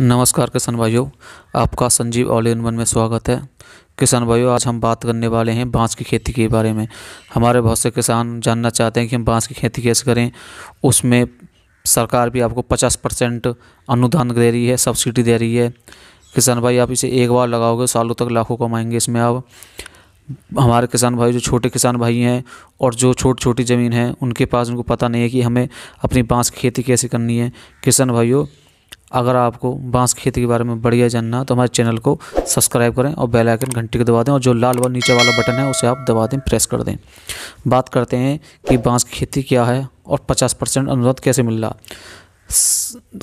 नमस्कार किसान भाइयों आपका संजीव ऑल इन वन में स्वागत है किसान भाइयों आज हम बात करने वाले हैं बांस की खेती के बारे में हमारे बहुत से किसान जानना चाहते हैं कि हम बांस की खेती कैसे करें उसमें सरकार भी आपको 50 परसेंट अनुदान दे रही है सब्सिडी दे रही है किसान भाई आप इसे एक बार लगाओगे सालों तक लाखों कमाएंगे इसमें आप हमारे किसान भाई जो छोटे किसान भाई हैं और जो छोटी छोटी ज़मीन है उनके पास उनको पता नहीं है कि हमें अपनी बांस की खेती कैसे करनी है किसान भाइयों अगर आपको बांस की खेती के बारे में बढ़िया जानना है तो हमारे चैनल को सब्सक्राइब करें और बेल आइकन घंटी को दबा दें और जो लाल व नीचे वाला बटन है उसे आप दबा दें प्रेस कर दें बात करते हैं कि बांस की खेती क्या है और 50 परसेंट अनुदान कैसे मिल रहा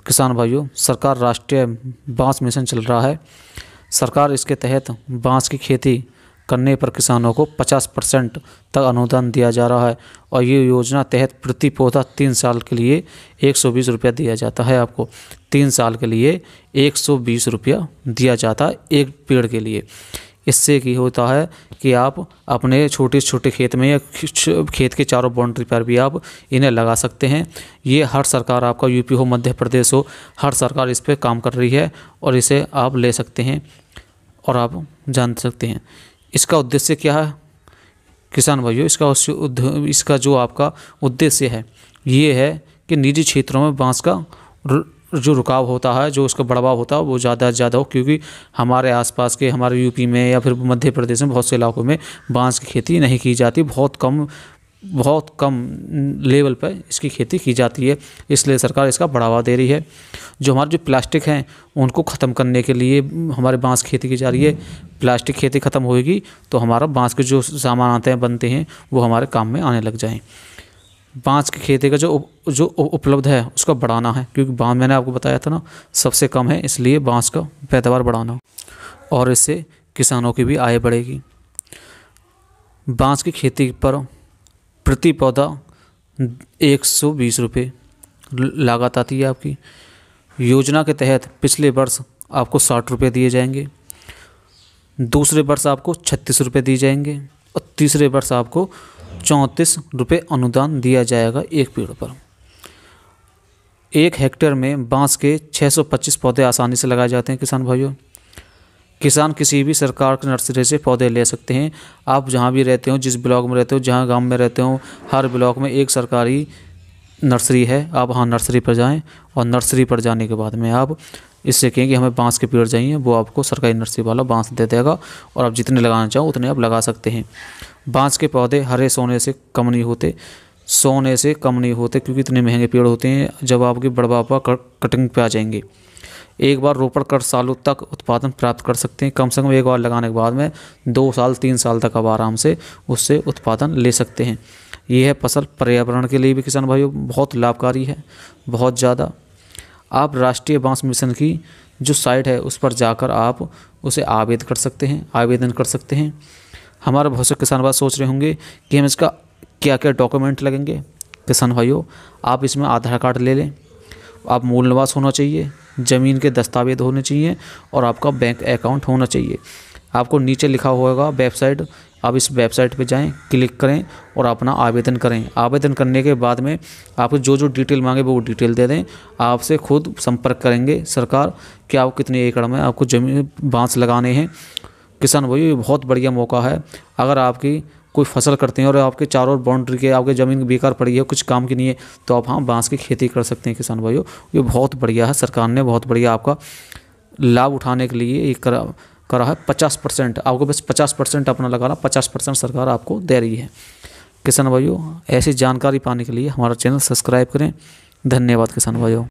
किसान भाइयों सरकार राष्ट्रीय बाँस मिशन चल रहा है सरकार इसके तहत बाँस की खेती करने पर किसानों को 50 परसेंट तक अनुदान दिया जा रहा है और ये योजना तहत प्रति पौधा तीन साल के लिए एक सौ बीस रुपया दिया जाता है आपको तीन साल के लिए एक सौ बीस रुपया दिया जाता है एक पेड़ के लिए इससे की होता है कि आप अपने छोटे छोटे खेत में या खेत के चारों बाउंड्री पर भी आप इन्हें लगा सकते हैं ये हर सरकार आपका यूपी हो मध्य प्रदेश हो हर सरकार इस पर काम कर रही है और इसे आप ले सकते हैं और आप जान सकते हैं इसका उद्देश्य क्या है किसान भाइयों इसका इसका जो आपका उद्देश्य है ये है कि निजी क्षेत्रों में बांस का जो रुकाव होता है जो उसका बढ़ावा होता है वो ज़्यादा से ज़्यादा हो क्योंकि हमारे आसपास के हमारे यूपी में या फिर मध्य प्रदेश में बहुत से इलाकों में बांस की खेती नहीं की जाती बहुत कम बहुत कम लेवल पर इसकी खेती की जाती है इसलिए सरकार इसका बढ़ावा दे रही है जो हमारे जो प्लास्टिक हैं उनको ख़त्म करने के लिए हमारे बांस खेती की जा रही है प्लास्टिक खेती ख़त्म होएगी तो हमारा बांस के जो सामान आते हैं बनते हैं वो हमारे काम में आने लग जाएँ बांस की खेती का जो जो उपलब्ध है उसका बढ़ाना है क्योंकि बांस मैंने आपको बताया था ना सबसे कम है इसलिए बांस का पैदावार बढ़ाना और इससे किसानों की भी आय बढ़ेगी बांस की खेती पर प्रति पौधा एक सौ बीस रुपये लागत आती है आपकी योजना के तहत पिछले वर्ष आपको साठ रुपये दिए जाएंगे दूसरे वर्ष आपको छत्तीस रुपये दिए जाएंगे और तीसरे वर्ष आपको चौंतीस रुपये अनुदान दिया जाएगा एक पेड़ पर एक हेक्टेयर में बांस के 625 पौधे आसानी से लगाए जाते हैं किसान भाइयों किसान किसी भी सरकार के नर्सरी से पौधे ले सकते हैं आप जहाँ भी रहते हो जिस ब्लॉक में रहते हो जहाँ गाँव में रहते हो हर ब्लॉक में एक सरकारी नर्सरी है आप वहाँ नर्सरी पर जाएँ और नर्सरी पर जाने के बाद में आप इससे कहें कि हमें बांस के पेड़ चाहिए वो आपको सरकारी नर्सरी वाला बांस दे देगा और आप जितने लगाना चाहो उतने आप लगा सकते हैं बांस के पौधे हरे सोने से कम नहीं होते सोने से कम नहीं होते क्योंकि इतने महंगे पेड़ होते हैं जब आपके बड़बापा कटिंग पे आ जाएंगे एक बार रोपड़ कर सालों तक उत्पादन प्राप्त कर सकते हैं कम से कम एक बार लगाने के बाद में दो साल तीन साल तक आप आराम से उससे उत्पादन ले सकते हैं यह है फसल पर्यावरण के लिए भी किसान भाइयों बहुत लाभकारी है बहुत ज़्यादा आप राष्ट्रीय बांस मिशन की जो साइट है उस पर जाकर आप उसे आवेदन कर सकते हैं आवेदन कर सकते हैं हमारे बहुत से किसान भाई सोच रहे होंगे कि हम इसका क्या क्या डॉक्यूमेंट लगेंगे किसान भाइयों आप इसमें आधार कार्ड ले लें आप मूल निवास होना चाहिए ज़मीन के दस्तावेज होने चाहिए और आपका बैंक अकाउंट होना चाहिए आपको नीचे लिखा होगा वेबसाइट आप इस वेबसाइट पे जाएं क्लिक करें और अपना आवेदन करें आवेदन करने के बाद में आप जो जो डिटेल मांगे वो डिटेल दे दें आपसे खुद संपर्क करेंगे सरकार कि आप कितने एकड़ में आपको जमीन बांस लगाने हैं किसान भाई बहुत बढ़िया मौका है अगर आपकी कोई फसल करते हैं और आपके चारों ओर बाउंड्री के आपके ज़मीन बेकार पड़ी है कुछ काम की नहीं है तो आप हाँ बांस की खेती कर सकते हैं किसान भाइयों ये बहुत बढ़िया है सरकार ने बहुत बढ़िया आपका लाभ उठाने के लिए ये करा करा है पचास परसेंट आपको बस पचास परसेंट अपना लगाना पचास परसेंट सरकार आपको दे रही है किसान भाइयों ऐसी जानकारी पाने के लिए हमारा चैनल सब्सक्राइब करें धन्यवाद किसान भाइयों